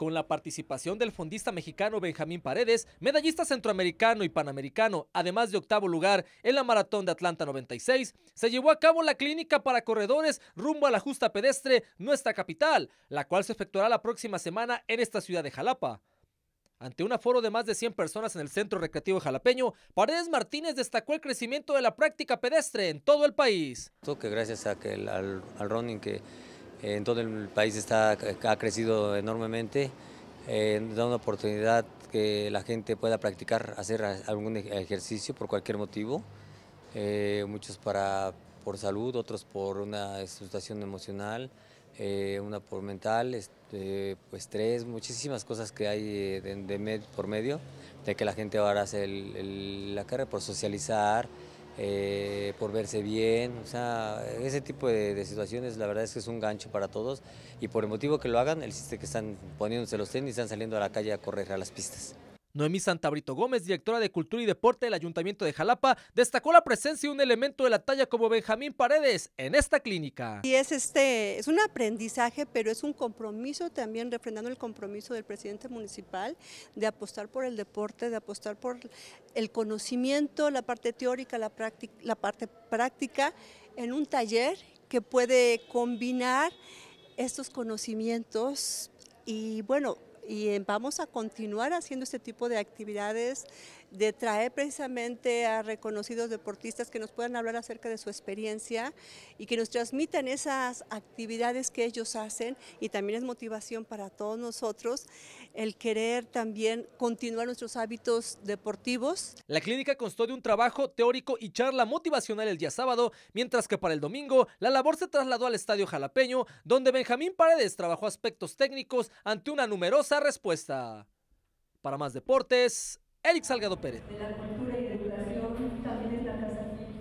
con la participación del fondista mexicano Benjamín Paredes, medallista centroamericano y panamericano, además de octavo lugar en la maratón de Atlanta 96, se llevó a cabo la clínica para corredores rumbo a la justa pedestre, nuestra capital, la cual se efectuará la próxima semana en esta ciudad de Jalapa. Ante un aforo de más de 100 personas en el Centro Recreativo Jalapeño, Paredes Martínez destacó el crecimiento de la práctica pedestre en todo el país. Que gracias a que al running que eh, en todo el país está, ha crecido enormemente, eh, da una oportunidad que la gente pueda practicar, hacer algún ejercicio por cualquier motivo, eh, muchos para, por salud, otros por una situación emocional, una por mental, este, pues, estrés, muchísimas cosas que hay de, por medio de que la gente ahora hace hacer la carrera por socializar, eh, por verse bien, o sea, ese tipo de, situaciones la verdad es que es un gancho para todos y por el motivo que lo hagan, el chiste que están poniéndose los tenis y están saliendo a la calle a correr a las pistas. Noemí Santabrito Gómez, directora de Cultura y Deporte del Ayuntamiento de Jalapa, destacó la presencia de un elemento de la talla como Benjamín Paredes en esta clínica. Y es este, es un aprendizaje, pero es un compromiso también, refrendando el compromiso del presidente municipal de apostar por el deporte, de apostar por el conocimiento, la parte teórica, la, la parte práctica, en un taller que puede combinar estos conocimientos y bueno, y eh, vamos a continuar haciendo este tipo de actividades de traer precisamente a reconocidos deportistas que nos puedan hablar acerca de su experiencia y que nos transmitan esas actividades que ellos hacen y también es motivación para todos nosotros el querer también continuar nuestros hábitos deportivos. La clínica constó de un trabajo teórico y charla motivacional el día sábado, mientras que para el domingo la labor se trasladó al Estadio Jalapeño, donde Benjamín Paredes trabajó aspectos técnicos ante una numerosa respuesta. Para más deportes, Eric Salgado Pérez.